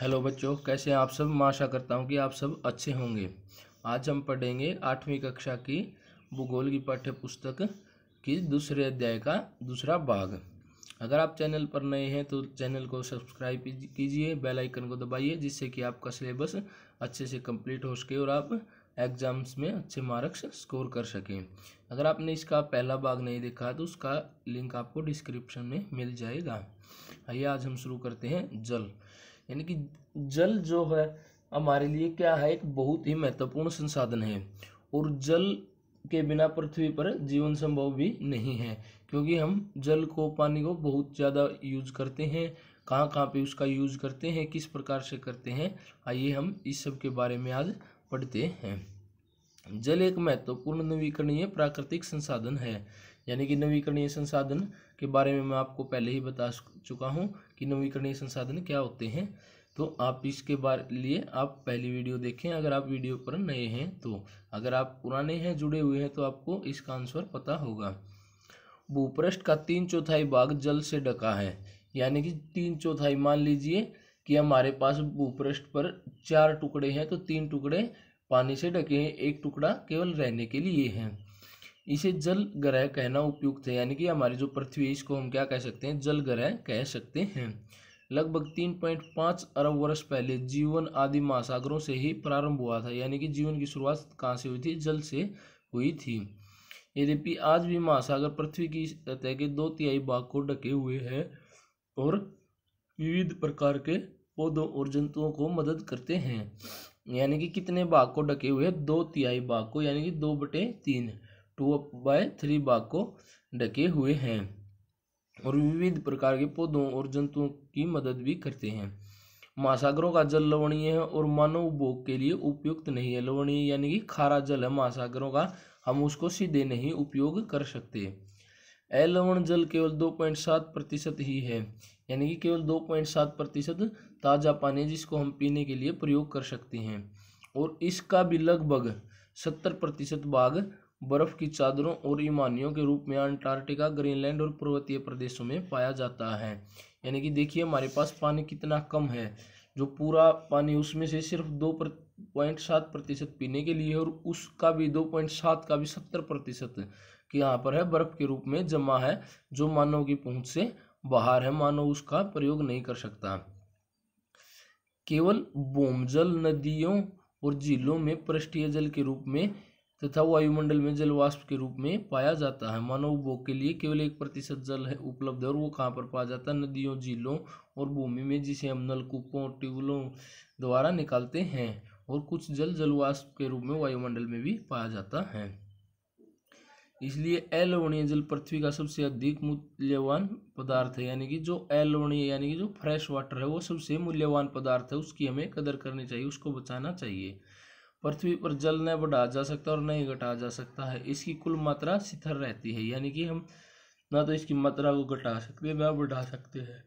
Hello बच्चों कैसे हैं आप सब मैं आशा करता हूँ कि आप सब अच्छे होंगे आज हम पढ़ेंगे आठवीं कक्षा की भूगोल की पाठ्य पुस्तक की दूसरे अध्याय का दूसरा भाग अगर आप चैनल पर नए हैं तो चैनल को सब्सक्राइब कीजिए बेल आइकन को दबाइए जिससे कि आपका सिलेबस अच्छे से कंप्लीट हो सके और आप एग्ज़ाम्स में अच्छे मार्क्स स्कोर कर सकें अगर आपने इसका पहला भाग नहीं देखा तो उसका लिंक आपको डिस्क्रिप्शन में मिल जाएगा आइए आज हम शुरू करते हैं जल यानी कि जल जो है हमारे लिए क्या है एक बहुत ही महत्वपूर्ण संसाधन है और जल के बिना पृथ्वी पर जीवन संभव भी नहीं है क्योंकि हम जल को पानी को बहुत ज़्यादा यूज करते हैं कहाँ कहाँ पे उसका यूज करते हैं किस प्रकार से करते हैं आइए हम इस सब के बारे में आज पढ़ते हैं जल एक महत्वपूर्ण नवीकरणीय प्राकृतिक संसाधन है यानी कि नवीकरणीय संसाधन के बारे में मैं आपको पहले ही बता चुका हूँ कि नवीकरणीय संसाधन क्या होते हैं तो आप इसके बारे लिए आप पहली वीडियो देखें अगर आप वीडियो पर नए हैं तो अगर आप पुराने हैं जुड़े हुए हैं तो आपको इसका आंसर पता होगा भूपृष्ठ का तीन चौथाई भाग जल से ढका है यानी कि तीन चौथाई मान लीजिए कि हमारे पास भूपृष्ठ पर चार टुकड़े हैं तो तीन टुकड़े पानी से ढके हैं एक टुकड़ा केवल रहने के लिए है इसे जल ग्रह कहना उपयुक्त है यानी कि हमारी जो पृथ्वी है इसको हम क्या कह सकते हैं जल ग्रह कह सकते हैं लगभग तीन पॉइंट पाँच अरब वर्ष पहले जीवन आदि महासागरों से ही प्रारंभ हुआ था यानी कि जीवन की शुरुआत कहाँ से हुई थी जल से हुई थी यद्यपि आज भी महासागर पृथ्वी की सतह के दो तिहाई भाग को ढके हुए है और विविध प्रकार के पौधों और जंतुओं को मदद करते हैं यानी कि कितने भाग को ढके हुए दो तिहाई भाग को यानी कि दो बटे तीन टू बाय थ्री बाग को ढके हुए हैं और विविध प्रकार के पौधों और जंतुओं की मदद भी करते हैं महासागरों का जल लवणीय है और मानव उपभोग के लिए उपयुक्त नहीं है लवणीय यानी कि खारा जल है महासागरों का हम उसको सीधे नहीं उपयोग कर सकते अलवण जल केवल दो पॉइंट सात प्रतिशत ही है यानी कि केवल दो पॉइंट सात प्रतिशत ताज़ा पानी जिसको हम पीने के लिए प्रयोग कर सकते हैं और इसका भी लगभग सत्तर प्रतिशत भाग बर्फ की चादरों और ईमानियों के रूप में अंटार्कटिका ग्रीनलैंड और पर्वतीय प्रदेशों में पाया जाता है यानी कि देखिए हमारे पास पानी कितना कम है जो पूरा पानी उसमें से सिर्फ दो पॉइंट सात प्रतिशत पीने के लिए और उसका भी दो पॉइंट सात का भी सत्तर प्रतिशत कि यहाँ पर है बर्फ के रूप में जमा है जो मानव की पहुंच से बाहर है मानव उसका प्रयोग नहीं कर सकता केवल बोमजल नदियों और झीलों में पृष्ठीय जल के रूप में तथा वायुमंडल में जल वाष्प के रूप में पाया जाता है मानव उपभोग के लिए केवल एक प्रतिशत जल है उपलब्ध है और वो कहाँ पर पाया जाता है नदियों झीलों और भूमि में जिसे हम नलकूपों ट्यूबवेलों द्वारा निकालते हैं और कुछ जल जलवाष्प के रूप में वायुमंडल में भी पाया जाता है इसलिए अलवणीय जल पृथ्वी का सबसे अधिक मूल्यवान पदार्थ है यानी कि जो अलवणीय यानी कि जो फ्रेश वाटर है वो सबसे मूल्यवान पदार्थ है उसकी हमें कदर करनी चाहिए उसको बचाना चाहिए पृथ्वी पर जल न बढ़ा जा सकता और न ही घटा जा सकता है इसकी कुल मात्रा शिथिल रहती है यानी कि हम ना तो इसकी मात्रा को घटा सकते हैं ना बढ़ा सकते हैं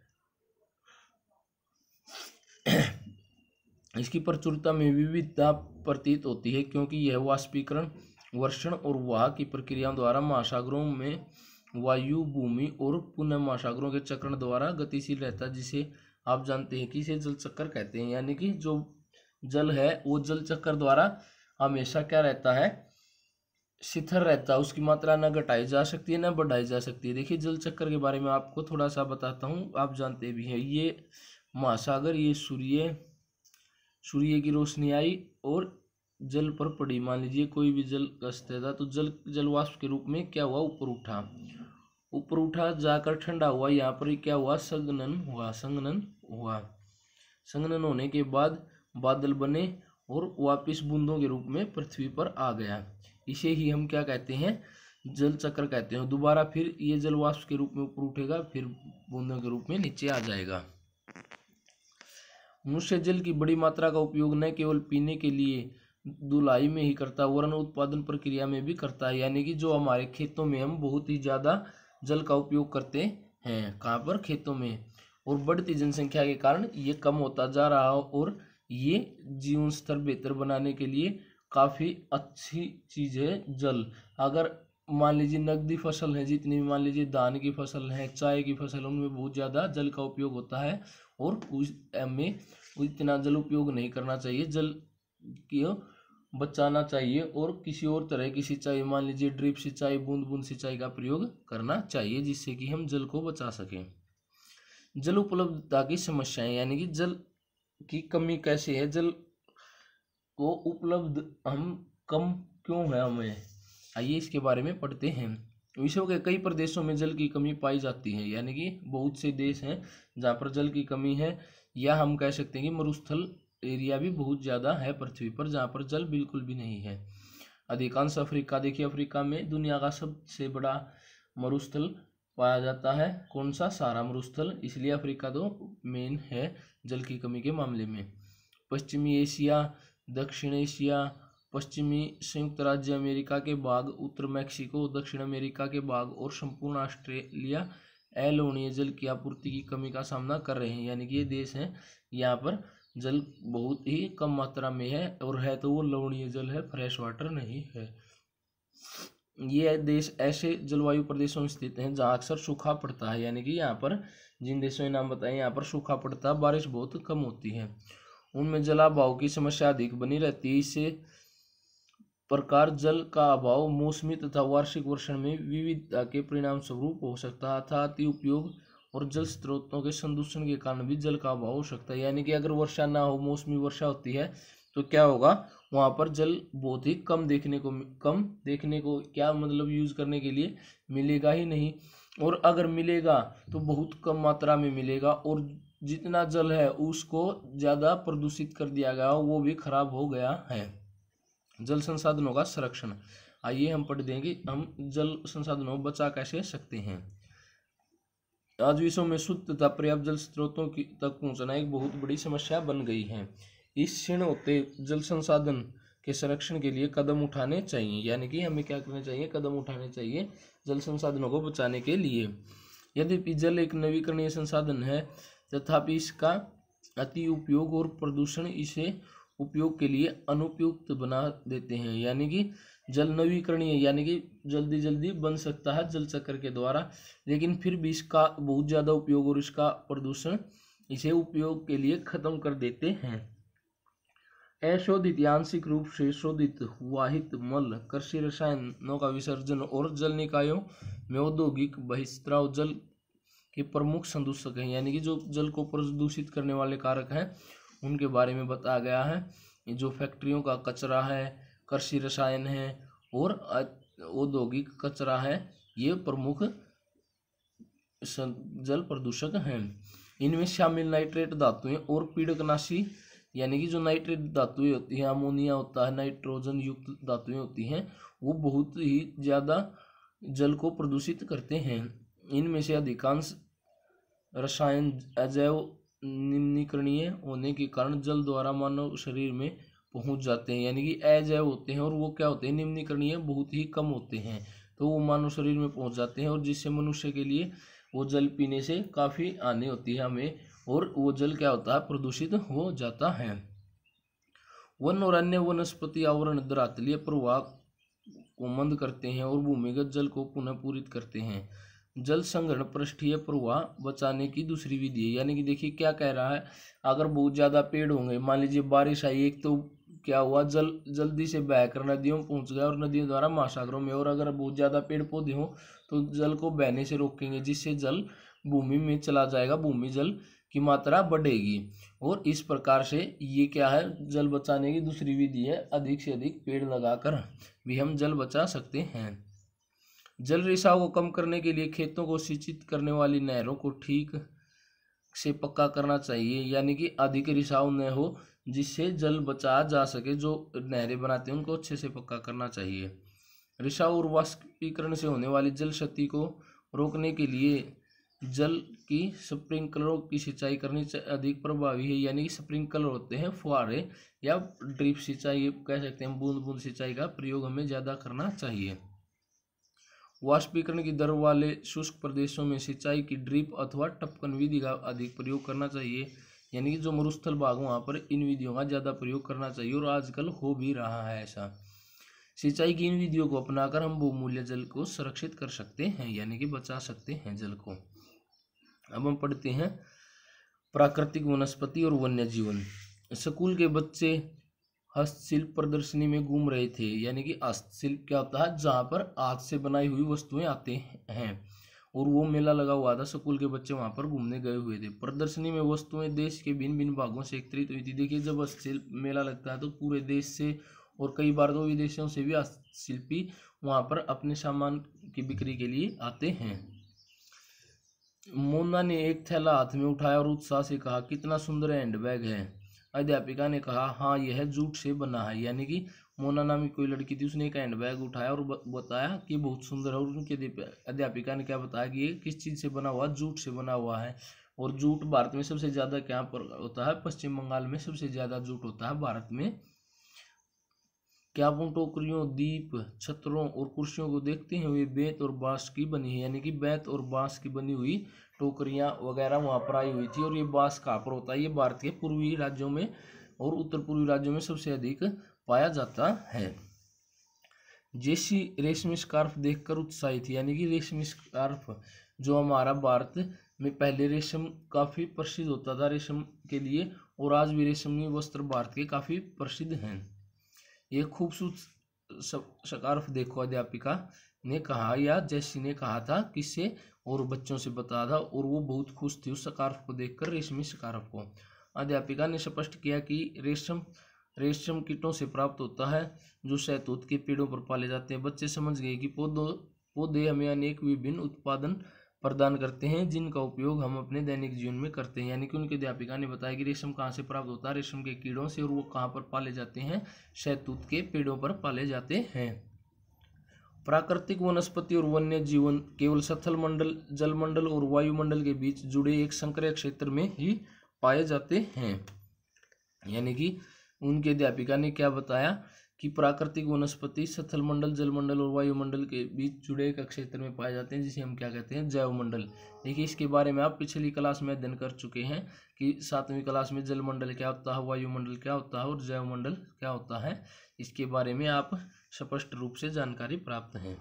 इसकी प्रचुरता में विविधता प्रतीत होती है क्योंकि यह वाष्पीकरण वर्षण और वाह की प्रक्रियाओं द्वारा महासागरों में वायु भूमि और पुनः महासागरों के चक्रण द्वारा गतिशील रहता है जिसे आप जानते हैं कि इसे जल चक्कर कहते हैं यानी कि जो जल है वो जल चक्कर द्वारा हमेशा क्या रहता है शिथर रहता है उसकी मात्रा न घटाई जा सकती है न बढ़ाई जा सकती है देखिए जल चक्कर के बारे में आपको थोड़ा सा बताता हूँ आप जानते भी हैं ये महासागर ये सूर्य सूर्य की रोशनी आई और जल पर पड़ी मान लीजिए कोई भी जल का था तो जल जलवाष्प के रूप में क्या हुआ ऊपर उठा ऊपर उठा जाकर ठंडा हुआ यहाँ पर क्या हुआ संगनन हुआ संगनन हुआ संगनन होने के बाद बादल बने और वापिस बूंदों के रूप में पृथ्वी पर आ गया इसे ही हम क्या कहते हैं जल चक्र कहते हैं दोबारा फिर ये जल वाष्प के रूप में ऊपर उठेगा फिर बूंदों के रूप में नीचे आ जाएगा मनुष्य जल की बड़ी मात्रा का उपयोग न केवल पीने के लिए दुलाई में ही करता वर्ण उत्पादन प्रक्रिया में भी करता है यानी कि जो हमारे खेतों में हम बहुत ही ज़्यादा जल का उपयोग करते हैं कहाँ पर खेतों में और बढ़ती जनसंख्या के कारण ये कम होता जा रहा और ये जीवन स्तर बेहतर बनाने के लिए काफ़ी अच्छी चीज़ है जल अगर मान लीजिए नकदी फसल है जितनी भी मान लीजिए धान की फसल है चाय की फसल उनमें बहुत ज़्यादा जल का उपयोग होता है और उस में इतना जल उपयोग नहीं करना चाहिए जल की बचाना चाहिए और किसी और तरह की सिंचाई मान लीजिए ड्रिप सिंचाई बूंद बूंद सिंचाई का प्रयोग करना चाहिए जिससे कि हम जल को बचा सकें जल उपलब्धता की समस्याएं यानी कि जल की कमी कैसे है जल को उपलब्ध हम कम क्यों है हमें आइए इसके बारे में पढ़ते हैं विश्व के कई प्रदेशों में जल की कमी पाई जाती है यानी कि बहुत से देश हैं जहाँ पर जल की कमी है या हम कह सकते हैं कि मरुस्थल एरिया भी बहुत ज़्यादा है पृथ्वी पर जहाँ पर जल बिल्कुल भी नहीं है अधिकांश अफ्रीका देखिए अफ्रीका में दुनिया का सबसे बड़ा मरुस्थल पाया जाता है कौन सा सारा मरुस्थल इसलिए अफ्रीका तो मेन है जल की कमी के मामले में पश्चिमी एशिया दक्षिण एशिया पश्चिमी संयुक्त राज्य अमेरिका के भाग उत्तर मैक्सिको दक्षिण अमेरिका के भाग और संपूर्ण ऑस्ट्रेलिया एलोनीय जल की आपूर्ति की कमी का सामना कर रहे हैं यानी कि ये देश हैं यहाँ पर जल बहुत ही कम मात्रा में है और है तो वो लवणीय जल है फ्रेश वाटर नहीं है ये देश ऐसे जलवायु प्रदेशों में स्थित हैं जहाँ अक्सर सूखा पड़ता है यानी कि यहाँ पर जिन देशों के नाम बताए यहाँ पर सूखा पड़ता है बारिश बहुत कम होती है उनमें जलाभाव की समस्या अधिक बनी रहती है इससे प्रकार जल का अभाव मौसमी तथा वार्षिक वर्षण में विविधता के परिणाम स्वरूप हो सकता है अर्थात उपयोग और जल स्रोतों के संदूषण के कारण भी जल का अभाव हो सकता है यानी कि अगर वर्षा ना हो मौसमी वर्षा होती है तो क्या होगा वहाँ पर जल बहुत ही कम देखने को कम देखने को क्या मतलब यूज़ करने के लिए मिलेगा ही नहीं और अगर मिलेगा तो बहुत कम मात्रा में मिलेगा और जितना जल है उसको ज़्यादा प्रदूषित कर दिया गया वो भी खराब हो गया है जल संसाधनों का संरक्षण आइए हम पढ़ देंगे हम जल संसाधनों बचा कैसे सकते हैं आज विश्व में शुद्ध तथा पर्याप्त जल स्रोतों की तक पहुंचना एक बहुत बड़ी समस्या बन गई है इस क्षीण होते जल संसाधन के संरक्षण के लिए कदम उठाने चाहिए यानी कि हमें क्या करना चाहिए कदम उठाने चाहिए जल संसाधनों को बचाने के लिए यद्यपि जल एक नवीकरणीय संसाधन है तथापि इसका अति उपयोग और प्रदूषण इसे उपयोग के लिए अनुपयुक्त बना देते हैं यानी कि जल नवीकरणीय यानी कि जल्दी जल्दी बन सकता है जल चक्र के द्वारा लेकिन फिर भी इसका बहुत ज़्यादा उपयोग और इसका प्रदूषण इसे उपयोग के लिए ख़त्म कर देते हैं अशोधित यांशिक रूप से शोधित हुआ हित मल कृषि रसायनों का विसर्जन और जल निकायों में औद्योगिक बहिस्त्राव जल के प्रमुख संदूषक हैं यानी कि जो जल को प्रदूषित करने वाले कारक हैं उनके बारे में बताया गया है जो फैक्ट्रियों का कचरा है कृषि रसायन है और औद्योगिक कचरा है ये प्रमुख जल प्रदूषक हैं इनमें शामिल नाइट्रेट धातुएं और पीड़कनाशी यानी कि जो नाइट्रेट धातुएं होती हैं अमोनिया होता है नाइट्रोजन युक्त धातुएं होती हैं वो बहुत ही ज़्यादा जल को प्रदूषित करते हैं इनमें से अधिकांश रसायन अजैव निम्नीकरणीय होने के कारण जल द्वारा मानव शरीर में पहुंच जाते हैं यानी कि अजैव होते हैं और वो क्या होते हैं निम्नीकरणीय बहुत ही कम होते हैं तो वो मानव शरीर में पहुंच जाते हैं और जिससे मनुष्य के लिए वो जल पीने से काफ़ी हानि होती है हमें और वो जल क्या होता है प्रदूषित हो जाता है वन और अन्य वनस्पति आवरण दरातलीय प्रवाह को मंद करते हैं और भूमिगत जल को पुनः पूरित करते हैं जल संग्रहण पृष्ठीय प्रवाह बचाने की दूसरी विधि है यानी कि देखिए क्या कह रहा है अगर बहुत ज़्यादा पेड़ होंगे मान लीजिए बारिश आई एक तो क्या हुआ जल जल्दी से बहकर नदियों में पहुंच गया और नदियों द्वारा महासागरों में और अगर बहुत ज़्यादा पेड़ पौधे हों तो जल को बहने से रोकेंगे जिससे जल भूमि में चला जाएगा भूमि जल की मात्रा बढ़ेगी और इस प्रकार से ये क्या है जल बचाने की दूसरी विधि है अधिक से अधिक पेड़ लगाकर भी हम जल बचा सकते हैं जल रिसाव को कम करने के लिए खेतों को सिंचित करने वाली नहरों को ठीक से पक्का करना चाहिए यानी कि अधिक रिसाव न हो जिससे जल बचा जा सके जो नहरें बनाते हैं उनको अच्छे से पक्का करना चाहिए रिसाव और वाष्पीकरण से होने वाली जल क्षति को रोकने के लिए जल की स्प्रिंकलरों की सिंचाई करनी अधिक प्रभावी है यानी कि स्प्रिंकलर होते हैं फुहारे या ड्रिप सिंचाई कह सकते हैं बूंद बूंद सिंचाई का प्रयोग हमें ज़्यादा करना चाहिए वाष्पीकरण की दर वाले शुष्क प्रदेशों में सिंचाई की ड्रिप अथवा टपकन विधि का अधिक प्रयोग करना चाहिए यानी कि जो मरुस्थल भाग वहाँ पर इन विधियों का ज़्यादा प्रयोग करना चाहिए और आजकल हो भी रहा है ऐसा सिंचाई की इन विधियों को अपनाकर हम बहुमूल्य जल को सुरक्षित कर सकते हैं यानी कि बचा सकते हैं जल को अब हम पढ़ते हैं प्राकृतिक वनस्पति और वन्य जीवन स्कूल के बच्चे हस्तशिल्प प्रदर्शनी में घूम रहे थे यानी कि हस्तशिल्प क्या होता है जहाँ पर हाथ से बनाई हुई वस्तुएं आते हैं और वो मेला लगा हुआ था स्कूल के बच्चे वहाँ पर घूमने गए हुए थे प्रदर्शनी में वस्तुएं देश के भिन्न भिन्न भागों से एकत्रित हुई थी देखिए जब हस्तशिल्प मेला लगता है तो पूरे देश से और कई बार तो विदेशों से भी हस्तशिल्पी वहाँ पर अपने सामान की बिक्री के लिए आते हैं मोना ने एक थैला हाथ में उठाया और उत्साह से कहा कितना सुंदर हैंडबैग है अध्यापिका ने कहा हाँ यह जूट से बना है यानी कि मोना नामी कोई लड़की थी उसने एक हैंडबैग उठाया और बताया कि बहुत सुंदर है और उनके अध्यापिका ने क्या बताया कि ये किस चीज़ से बना हुआ जूट से बना हुआ है और जूट भारत में सबसे ज़्यादा क्या पर होता है पश्चिम बंगाल में सबसे ज़्यादा जूट होता है भारत में क्यापों टोकरियों दीप छतरों और कुर्सियों को देखते हैं वे बेत और बांस की बनी है यानी कि बेत और बांस की बनी हुई टोकरियाँ वगैरह वहाँ पर आई हुई थी और ये बांस कहाँ पर होता है ये भारत के पूर्वी राज्यों में और उत्तर पूर्वी राज्यों में सबसे अधिक पाया जाता है जेसी रेशमी स्कार्फ देखकर उत्साहित यानी कि रेशमी स्कार्फ जो हमारा भारत में पहले रेशम काफ़ी प्रसिद्ध होता था रेशम के लिए और आज भी रेशमी वस्त्र भारत के काफ़ी प्रसिद्ध हैं ये खूबसूरत शकारफ देखो अध्यापिका ने कहा या जैसी ने कहा था किससे और बच्चों से बता था और वो बहुत खुश थी उस शकारफ को देखकर रेशमी शकारफ को अध्यापिका ने स्पष्ट किया कि रेशम रेशम कीटों से प्राप्त होता है जो शहतूत के पेड़ों पर पाले जाते हैं बच्चे समझ गए कि पौधों पौधे हमें अनेक विभिन्न उत्पादन प्रदान करते हैं जिनका उपयोग हम अपने दैनिक जीवन में करते हैं यानी कि उनके अध्यापिका ने बताया कि रेशम कहाँ से प्राप्त होता है रेशम के कीड़ों से और वो कहाँ पर पाले जाते हैं शैतूत के पेड़ों पर पाले जाते हैं प्राकृतिक वनस्पति और वन्य जीवन केवल सथल मंडल जलमंडल और वायुमंडल के बीच जुड़े एक संक्रिय क्षेत्र में ही पाए जाते हैं यानी कि उनके अध्यापिका ने क्या बताया कि प्राकृतिक वनस्पति सथल मंडल जलमंडल और वायुमंडल के बीच जुड़े एक क्षेत्र में पाए जाते हैं जिसे हम क्या कहते हैं जैवमंडल देखिए इसके बारे में आप पिछली क्लास में अध्ययन कर चुके हैं कि सातवीं क्लास में जलमंडल क्या होता है वायुमंडल क्या होता है और जैवमंडल क्या होता है इसके बारे में आप स्पष्ट रूप से जानकारी प्राप्त हैं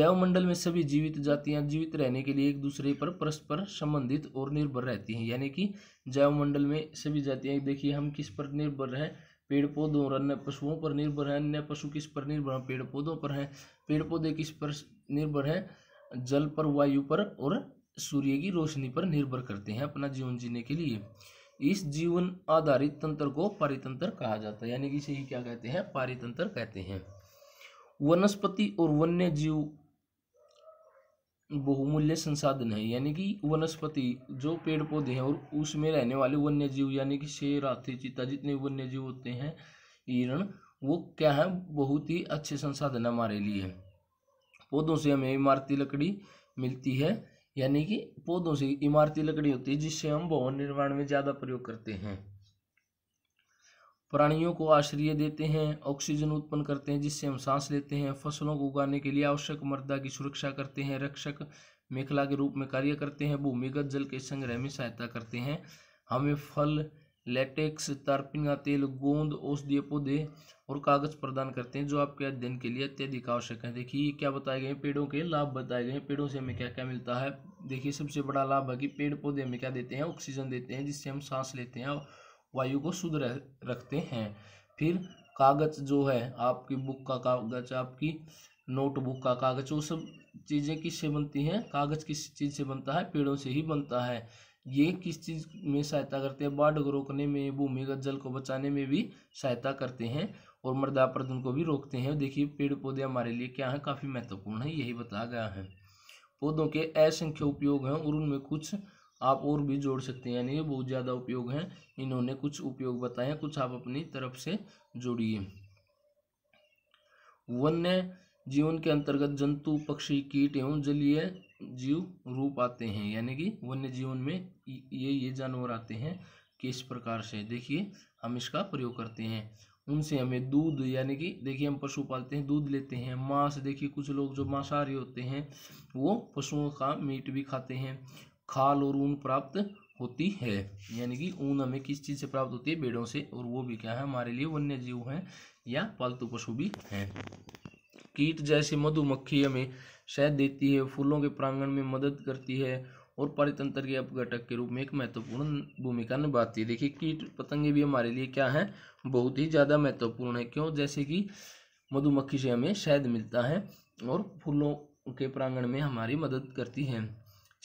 जैवमंडल में सभी जीवित जातियां जीवित रहने के लिए एक दूसरे पर परस्पर संबंधित और निर्भर रहती हैं यानी कि जैवमंडल में सभी जातियां देखिए हम किस पर निर्भर हैं पेड़ पौधों और अन्य पशुओं पर निर्भर है अन्य पशु किस पर निर्भर है पेड़ पौधों पर है पेड़ पौधे किस पर निर्भर है जल पर वायु पर और सूर्य की रोशनी पर निर्भर करते हैं अपना जीवन जीने के लिए इस जीवन आधारित तंत्र को पारितंत्र कहा जाता है यानी कि इसे ही क्या कहते हैं पारितंत्र कहते हैं वनस्पति और वन्य जीव बहुमूल्य संसाधन है यानी कि वनस्पति जो पेड़ पौधे हैं और उसमें रहने वाले वन्य जीव यानी कि शेर हाथी चीता जितने वन्य जीव होते हैं हिरण वो क्या है बहुत ही अच्छे संसाधन हमारे लिए पौधों से हमें इमारती लकड़ी मिलती है यानी कि पौधों से इमारती लकड़ी होती है जिससे हम भवन निर्माण में ज़्यादा प्रयोग करते हैं प्राणियों को आश्रय देते हैं ऑक्सीजन उत्पन्न करते हैं जिससे हम सांस लेते हैं फसलों को उगाने के लिए आवश्यक मर्दा की सुरक्षा करते हैं रक्षक मेखला के रूप में कार्य करते हैं भूमिगत जल के संग्रह में सहायता करते हैं हमें फल लेटेक्स तारपिंगा तेल गोंद औषधीय पौधे और कागज प्रदान करते हैं जो आपके अध्ययन के लिए अत्यधिक आवश्यक है देखिए क्या बताए गए पेड़ों के लाभ बताए गए पेड़ों से हमें क्या क्या मिलता है देखिए सबसे बड़ा लाभ है कि पेड़ पौधे हमें क्या देते हैं ऑक्सीजन देते हैं जिससे हम सांस लेते हैं वायु को शुद्ध रखते हैं फिर कागज़ जो है आपकी बुक का कागज़ आपकी नोटबुक का कागज़ वो सब चीज़ें किससे बनती हैं कागज़ किस चीज़ से बनता है पेड़ों से ही बनता है ये किस चीज़ में सहायता करते हैं बाढ़ को रोकने में भूमिगत जल को बचाने में भी सहायता करते हैं और मृदा प्रदन को भी रोकते हैं देखिए पेड़ पौधे हमारे लिए क्या है काफ़ी महत्वपूर्ण है यही बताया गया है पौधों के असंख्य उपयोग हैं और उनमें कुछ आप और भी जोड़ सकते हैं यानी ये बहुत ज़्यादा उपयोग हैं इन्होंने कुछ उपयोग बताए कुछ आप अपनी तरफ से जोड़िए वन्य जीवन के अंतर्गत जंतु पक्षी कीट एवं जलीय जीव रूप आते हैं यानी कि वन्य जीवन में ये ये जानवर आते हैं किस प्रकार से देखिए हम इसका प्रयोग करते हैं उनसे हमें दूध यानी कि देखिए हम पशु पालते हैं दूध लेते हैं मांस देखिए कुछ लोग जो मांसाहारी होते हैं वो पशुओं का मीट भी खाते हैं खाल और ऊन प्राप्त होती है यानी कि ऊन हमें किस चीज़ से प्राप्त होती है बेड़ों से और वो भी क्या है हमारे लिए वन्य जीव हैं या पालतू पशु भी हैं कीट जैसे मधुमक्खी हमें शहद देती है फूलों के प्रांगण में मदद करती है और परितंत्र के अपघटक के रूप में एक महत्वपूर्ण भूमिका निभाती है देखिए कीट पतंगे भी हमारे लिए क्या है बहुत ही ज़्यादा महत्वपूर्ण है क्यों जैसे कि मधुमक्खी से हमें शहद मिलता है और फूलों के प्रांगण में हमारी मदद करती है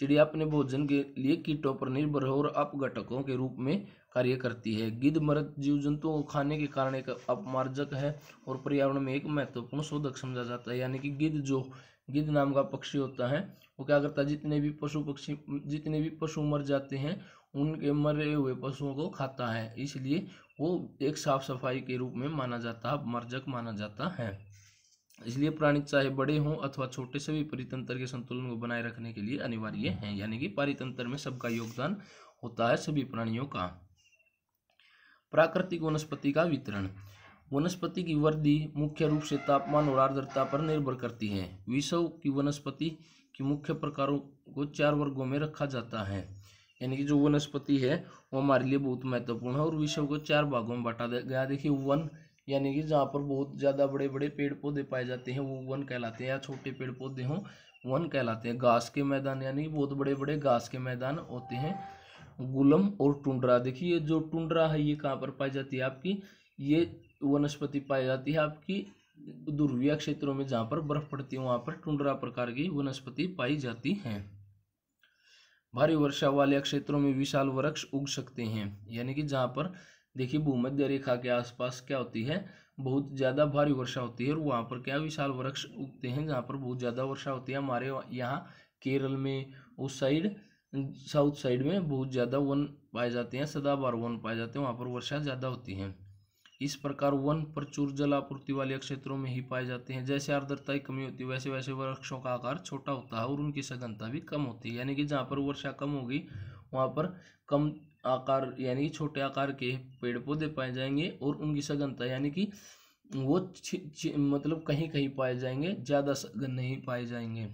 चिड़िया अपने भोजन के लिए कीटों पर निर्भर और अपघटकों के रूप में कार्य करती है गिद्ध मृत जीव जंतुओं को खाने के कारण एक अपमार्जक है और पर्यावरण में एक महत्वपूर्ण शोधक समझा जाता है यानी कि गिद्ध जो गिद्ध नाम का पक्षी होता है वो क्या करता है जितने भी पशु पक्षी जितने भी पशु मर जाते हैं उनके मरे हुए पशुओं को खाता है इसलिए वो एक साफ सफाई के रूप में माना जाता है अपमार्जक माना जाता है इसलिए प्राणी चाहे बड़े हों अथवा छोटे से भी परितंत्र के संतुलन को बनाए रखने के लिए अनिवार्य हम्म। हैं यानी कि पारितंत्र में सबका योगदान होता है सभी प्राणियों का प्राकृतिक वनस्पति का वितरण वनस्पति की वृद्धि मुख्य रूप से तापमान और आर्द्रता पर निर्भर करती है विषव की वनस्पति के मुख्य प्रकारों को चार वर्गों में रखा जाता है यानी कि जो वनस्पति है वो हमारे लिए बहुत महत्वपूर्ण है और विषव को चार भागों में बांटा गया देखिए वन यानी कि जहाँ पर बहुत ज़्यादा बड़े बड़े पेड़ पौधे पाए जाते हैं वो वन कहलाते हैं या छोटे पेड़ पौधे हों वन कहलाते हैं घास के मैदान यानी कि बहुत बड़े बड़े घास के मैदान होते हैं गुलम और टुंडरा देखिए जो टुंडरा है ये कहाँ पर पाई जाती है आपकी ये वनस्पति पाई जाती है आपकी ध्रुवीय क्षेत्रों में जहाँ पर बर्फ पड़ती है वहाँ पर टुंडरा प्रकार की वनस्पति पाई जाती है भारी वर्षा वाले क्षेत्रों में विशाल वृक्ष उग सकते हैं यानी कि जहाँ पर देखिए भूमध्य रेखा के आसपास क्या होती है बहुत ज़्यादा भारी वर्षा होती है और वहाँ पर क्या विशाल वृक्ष उगते हैं जहाँ पर बहुत ज़्यादा वर्षा होती है हमारे यहाँ केरल में उस साइड साउथ साइड में बहुत ज़्यादा वन पाए जाते हैं बार वन पाए जाते हैं वहाँ पर वर्षा ज़्यादा होती है इस प्रकार वन प्रचुर जल आपूर्ति वाले क्षेत्रों में ही पाए जाते हैं जैसे आर्द्रता की कमी होती है वैसे वैसे वृक्षों का आकार छोटा होता है और उनकी सघनता भी कम होती है यानी कि जहाँ पर वर्षा कम होगी वहाँ पर कम आकार यानी छोटे आकार के पेड़ पौधे पाए जाएंगे और उनकी सघनता यानी कि वो मतलब कहीं कहीं पाए जाएंगे ज़्यादा सघन नहीं पाए जाएंगे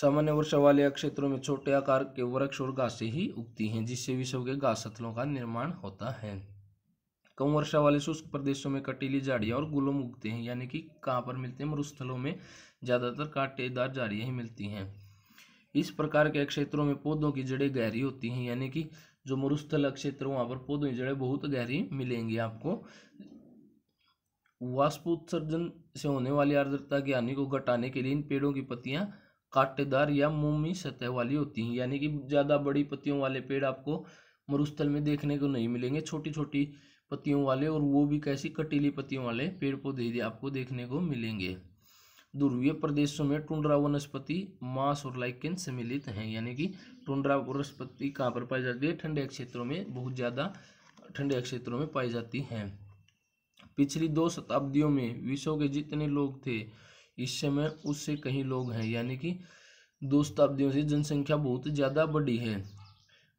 सामान्य वर्षा वाले क्षेत्रों में छोटे आकार के वृक्ष और घासें ही उगती हैं जिससे विश्व के घास स्थलों का निर्माण होता है कम वर्षा वाले शुष्क प्रदेशों में कटीली झाड़ियाँ और गुलम उगते हैं यानी कि कहाँ पर मिलते हैं मरुस्थलों में ज़्यादातर कांटेदार झाड़ियाँ ही मिलती हैं इस प्रकार के क्षेत्रों में पौधों की जड़ें गहरी होती हैं यानी कि जो मरुस्थल क्षेत्र वहाँ पर पौधों की जड़ें बहुत गहरी मिलेंगी आपको वाष्पोत्सर्जन से होने वाली आर्द्रता की हानि को घटाने के लिए इन पेड़ों की पत्तियां काटेदार या मोमी सतह वाली होती हैं यानी कि ज़्यादा बड़ी पत्तियों वाले पेड़ आपको मरुस्थल में देखने को नहीं मिलेंगे छोटी छोटी पत्तियों वाले और वो भी कैसी कटीली पत्तियों वाले पेड़ पौधे आपको देखने को मिलेंगे ध्रुवीय प्रदेशों में टुंड्रा वनस्पति मांस और लाइकेन सम्मिलित हैं यानी कि टुंड्रा वनस्पति कहाँ पर पाई जाती है ठंडे क्षेत्रों में बहुत ज़्यादा ठंडे क्षेत्रों में पाई जाती हैं पिछली दो शताब्दियों में विश्व के जितने लोग थे इस समय उससे कहीं लोग हैं यानी कि दो शताब्दियों से जनसंख्या बहुत ज़्यादा बढ़ी है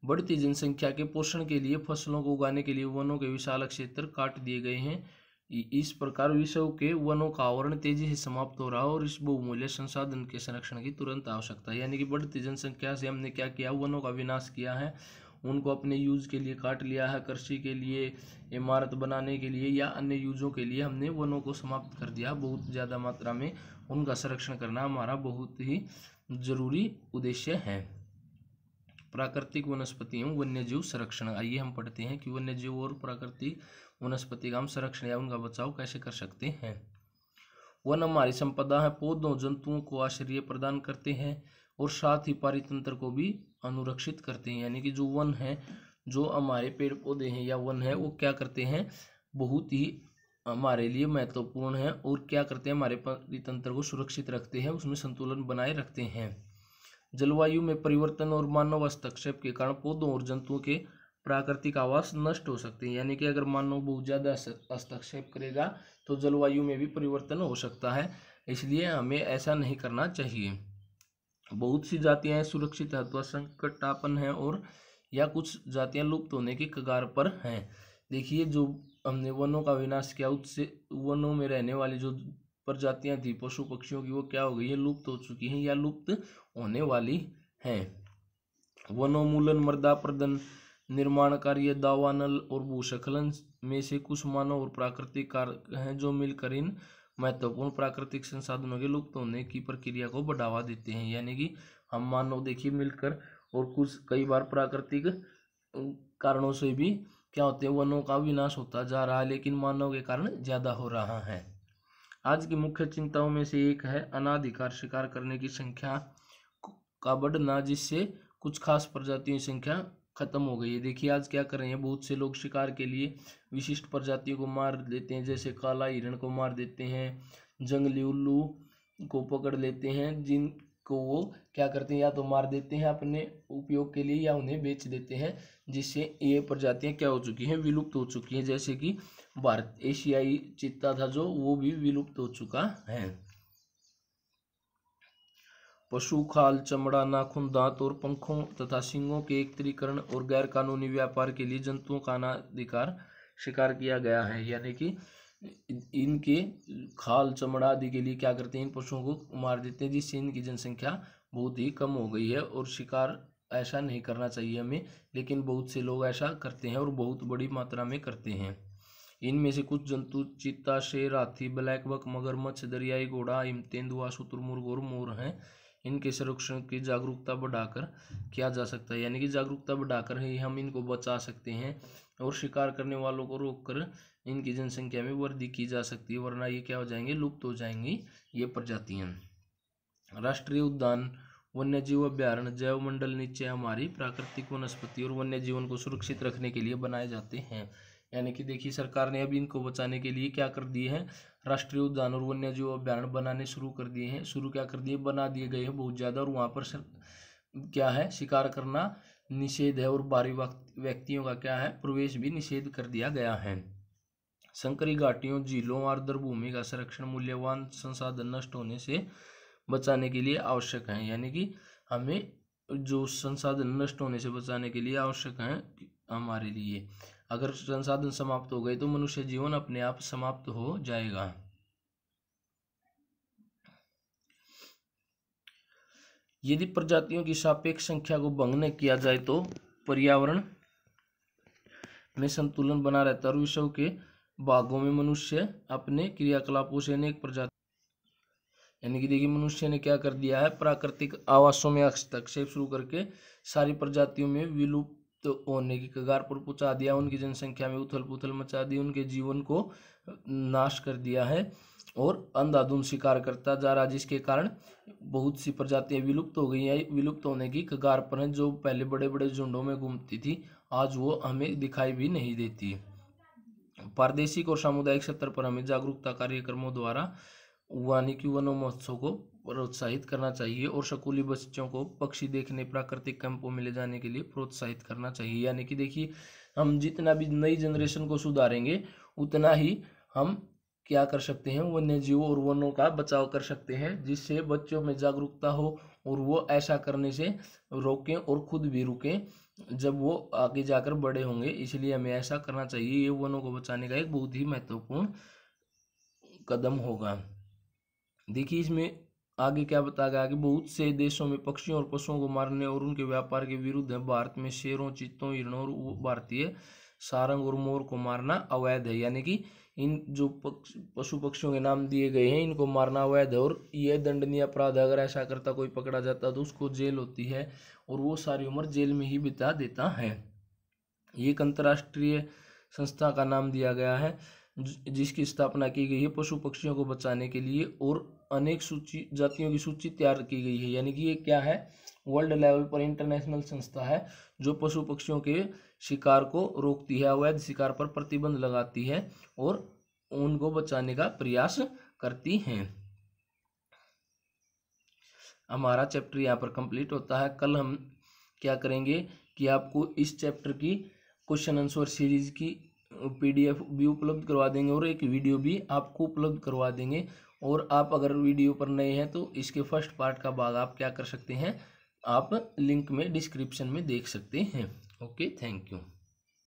बढ़ती जनसंख्या के पोषण के लिए फसलों को उगाने के लिए वनों के विशाल क्षेत्र काट दिए गए हैं इस प्रकार विश्व के वनों का आवरण तेजी से समाप्त हो रहा है और इस बहुमूल्य संसाधन के संरक्षण की तुरंत आवश्यकता है यानी कि बढ़ती जनसंख्या से हमने क्या किया वनों का विनाश किया है उनको अपने यूज़ के लिए काट लिया है कृषि के लिए इमारत बनाने के लिए या अन्य यूज़ों के लिए हमने वनों को समाप्त कर दिया बहुत ज़्यादा मात्रा में उनका संरक्षण करना हमारा बहुत ही ज़रूरी उद्देश्य है प्राकृतिक वनस्पति एवं जीव संरक्षण आइए हम पढ़ते हैं कि वन्यजीव और प्राकृतिक वनस्पति का हम संरक्षण या उनका बचाव कैसे कर सकते हैं वन हमारी संपदा है पौधों जंतुओं को आश्रय प्रदान करते हैं और साथ ही पारितंत्र को भी अनुरक्षित करते हैं यानी कि जो वन है जो हमारे पेड़ पौधे हैं या वन है वो क्या करते हैं बहुत ही हमारे लिए महत्वपूर्ण है और क्या करते हैं हमारे पारितंत्र को सुरक्षित रखते हैं उसमें संतुलन बनाए रखते हैं जलवायु में परिवर्तन और मानव हस्तक्षेप के कारण पौधों और जंतुओं के प्राकृतिक आवास नष्ट हो सकते हैं यानी कि अगर मानव बहुत ज़्यादा हस्तक्षेप करेगा तो जलवायु में भी परिवर्तन हो सकता है इसलिए हमें ऐसा नहीं करना चाहिए बहुत सी जातियाँ सुरक्षित अथवा संकटापन हैं और या कुछ जातियाँ लुप्त होने के कगार पर हैं देखिए जो हमने वनों का विनाश किया उससे वनों में रहने वाले जो प्रजातियां थी पशु पक्षियों की वो क्या हो गई है लुप्त हो चुकी हैं या लुप्त होने वाली हैं वनोमूलन मृदा प्रदन निर्माण कार्य दावानल और भूस्खलन में से कुछ मानव और प्राकृतिक कारक हैं जो मिलकर इन महत्वपूर्ण प्राकृतिक संसाधनों के लुप्त होने की प्रक्रिया को बढ़ावा देते हैं यानी कि हम मानव देखिए मिलकर और कुछ कई बार प्राकृतिक कारणों से भी क्या होते हैं वनों का विनाश होता जा रहा है लेकिन मानव के कारण ज़्यादा हो रहा है आज की मुख्य चिंताओं में से एक है अनाधिकार शिकार करने की संख्या का बढ़ना जिससे कुछ खास प्रजातियों की संख्या खत्म हो गई है देखिए आज क्या कर रहे हैं बहुत से लोग शिकार के लिए विशिष्ट प्रजातियों को मार देते हैं जैसे काला हिरण को मार देते हैं जंगली उल्लू को पकड़ लेते हैं जिनको वो क्या करते हैं या तो मार देते हैं अपने उपयोग के लिए या उन्हें बेच देते हैं जिससे ये प्रजातियाँ क्या हो चुकी हैं विलुप्त हो चुकी हैं जैसे कि भारत एशियाई चित्ता था जो वो भी विलुप्त हो चुका है पशु खाल चमड़ा नाखून दांत और पंखों तथा सिंगों के एकत्रीकरण और गैर कानूनी व्यापार के लिए जंतुओं का अनाधिकार शिकार किया गया है यानी कि इनके खाल चमड़ा आदि के लिए क्या करते हैं इन पशुओं को मार देते हैं जिससे इनकी जनसंख्या बहुत ही कम हो गई है और शिकार ऐसा नहीं करना चाहिए हमें लेकिन बहुत से लोग ऐसा करते हैं और बहुत बड़ी मात्रा में करते हैं इनमें से कुछ जंतु चीता शेर हाथी ब्लैक बक मगरमच्छ दरियाई घोड़ा इम तेंदुआ शुतुरमुर्ग और मोर हैं इनके संरक्षण की जागरूकता बढ़ाकर किया जा सकता है यानी कि जागरूकता बढ़ाकर ही हम इनको बचा सकते हैं और शिकार करने वालों को रोककर इनकी जनसंख्या में वृद्धि की जा सकती है वरना ये क्या हो जाएंगे लुप्त हो जाएंगी ये प्रजातियाँ राष्ट्रीय उद्यान वन्य जीव अभ्यारण जैव मंडल नीचे हमारी प्राकृतिक वनस्पति और वन्य जीवन को सुरक्षित रखने के लिए बनाए जाते हैं यानी कि देखिए सरकार ने अब इनको बचाने के लिए क्या कर दिए हैं राष्ट्रीय उद्यान और वन्य जीव अभ्यारण बनाने शुरू कर दिए हैं शुरू क्या कर दिए बना दिए गए हैं बहुत ज़्यादा और वहाँ पर सर, क्या है शिकार करना निषेध है और बाहरी व्यक्तियों का क्या है प्रवेश भी निषेध कर दिया गया है संकरी घाटियों झीलों और दरभूमि का संरक्षण मूल्यवान संसाधन नष्ट होने से बचाने के लिए आवश्यक है यानी कि हमें जो संसाधन नष्ट होने से बचाने के लिए आवश्यक है हमारे लिए अगर संसाधन समाप्त हो गए तो मनुष्य जीवन अपने आप समाप्त हो जाएगा यदि प्रजातियों की सापेक्ष संख्या को भंग न किया जाए तो पर्यावरण में संतुलन बना रहता है और विश्व के भागों में मनुष्य अपने क्रियाकलापों से अनेक प्रजाति यानी कि देखिए मनुष्य ने क्या कर दिया है प्राकृतिक आवासों में हस्तक्षेप शुरू करके सारी प्रजातियों में विलुप्त तो होने की कगार पर पहुँचा दिया उनकी जनसंख्या में उथल पुथल मचा दी उनके जीवन को नाश कर दिया है और अंधाधुंध शिकार करता जा रहा जिसके कारण बहुत सी प्रजातियां विलुप्त हो गई हैं विलुप्त होने की कगार पर हैं जो पहले बड़े बड़े झुंडों में घूमती थी आज वो हमें दिखाई भी नहीं देती प्रादेशिक और सामुदायिक स्तर पर हमें जागरूकता कार्यक्रमों द्वारा वानिकी वनों महोत्सव को प्रोत्साहित करना चाहिए और स्कूली बच्चों को पक्षी देखने प्राकृतिक कैंपों में ले जाने के लिए प्रोत्साहित करना चाहिए यानी कि देखिए हम जितना भी नई जनरेशन को सुधारेंगे उतना ही हम क्या कर सकते हैं वन्य जीवों और वनों का बचाव कर सकते हैं जिससे बच्चों में जागरूकता हो और वो ऐसा करने से रोकें और खुद भी रुकें जब वो आगे जाकर बड़े होंगे इसलिए हमें ऐसा करना चाहिए ये वनों को बचाने का एक बहुत ही महत्वपूर्ण कदम होगा देखिए इसमें आगे क्या बताया गया कि बहुत से देशों में पक्षियों और पशुओं को मारने और उनके व्यापार के विरुद्ध है भारत में शेरों चित्तों हिरणों और भारतीय सारंग और मोर को मारना अवैध है यानी कि इन जो पशु पक्षियों के नाम दिए गए हैं इनको मारना अवैध है और यह दंडनीय अपराध अगर ऐसा करता कोई पकड़ा जाता तो उसको जेल होती है और वो सारी उम्र जेल में ही बिता देता है एक अंतर्राष्ट्रीय संस्था का नाम दिया गया है जिसकी स्थापना की गई है पशु पक्षियों को बचाने के लिए और अनेक सूची जातियों की सूची तैयार की गई है यानी कि ये क्या है वर्ल्ड लेवल पर इंटरनेशनल संस्था है जो पशु पक्षियों के शिकार को रोकती है अवैध शिकार पर प्रतिबंध लगाती है और उनको बचाने का प्रयास करती है हमारा चैप्टर यहाँ पर कंप्लीट होता है कल हम क्या करेंगे कि आपको इस चैप्टर की क्वेश्चन आंसर सीरीज की पीडीएफ भी उपलब्ध करवा देंगे और एक वीडियो भी आपको उपलब्ध करवा देंगे और आप अगर वीडियो पर नए हैं तो इसके फर्स्ट पार्ट का भाग आप क्या कर सकते हैं आप लिंक में डिस्क्रिप्शन में देख सकते हैं ओके थैंक यू